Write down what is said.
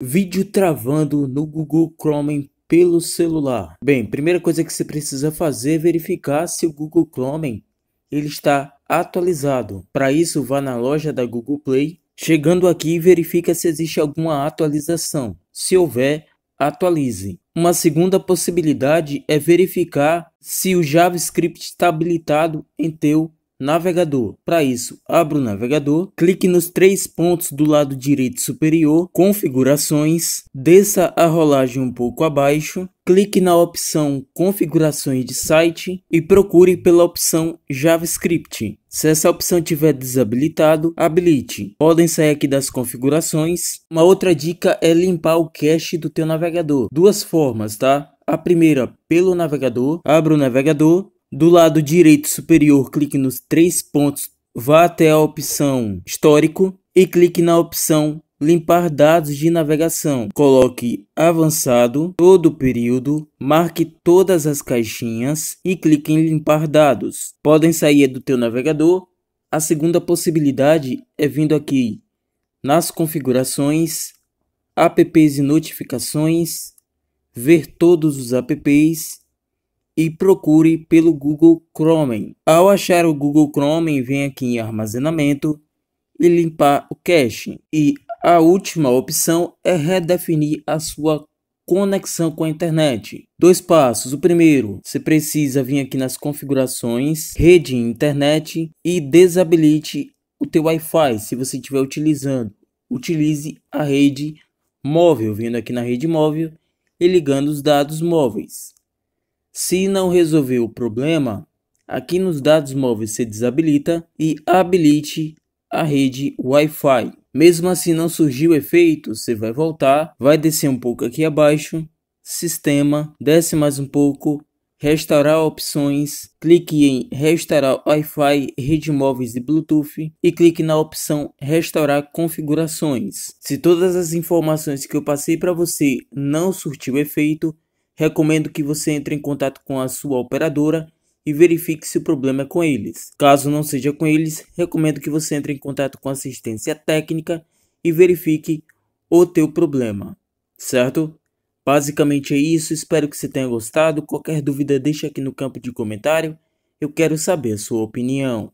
Vídeo travando no Google Chrome pelo celular. Bem, primeira coisa que você precisa fazer é verificar se o Google Chrome ele está atualizado. Para isso, vá na loja da Google Play. Chegando aqui, verifica se existe alguma atualização. Se houver, atualize. Uma segunda possibilidade é verificar se o JavaScript está habilitado em teu navegador. Para isso, abra o navegador, clique nos três pontos do lado direito superior, configurações, desça a rolagem um pouco abaixo, clique na opção configurações de site e procure pela opção JavaScript. Se essa opção tiver desabilitado, habilite. Podem sair aqui das configurações. Uma outra dica é limpar o cache do teu navegador. Duas formas, tá? A primeira, pelo navegador, abra o navegador, do lado direito superior, clique nos três pontos, vá até a opção Histórico e clique na opção Limpar dados de navegação. Coloque avançado, todo o período, marque todas as caixinhas e clique em limpar dados. Podem sair do teu navegador. A segunda possibilidade é vindo aqui nas configurações, apps e notificações, ver todos os apps e procure pelo Google Chrome. Ao achar o Google Chrome, vem aqui em armazenamento e limpar o cache. E a última opção é redefinir a sua conexão com a internet. Dois passos. O primeiro, você precisa vir aqui nas configurações, rede e internet e desabilite o teu Wi-Fi se você estiver utilizando. Utilize a rede móvel, vindo aqui na rede móvel e ligando os dados móveis. Se não resolver o problema, aqui nos dados móveis se desabilita e habilite a rede Wi-Fi. Mesmo assim não surgiu efeito, você vai voltar, vai descer um pouco aqui abaixo, sistema, desce mais um pouco, restaurar opções, clique em restaurar Wi-Fi, rede móveis e Bluetooth e clique na opção restaurar configurações. Se todas as informações que eu passei para você não surtiu efeito, recomendo que você entre em contato com a sua operadora e verifique se o problema é com eles. Caso não seja com eles, recomendo que você entre em contato com assistência técnica e verifique o teu problema, certo? Basicamente é isso, espero que você tenha gostado. Qualquer dúvida deixa aqui no campo de comentário. Eu quero saber a sua opinião.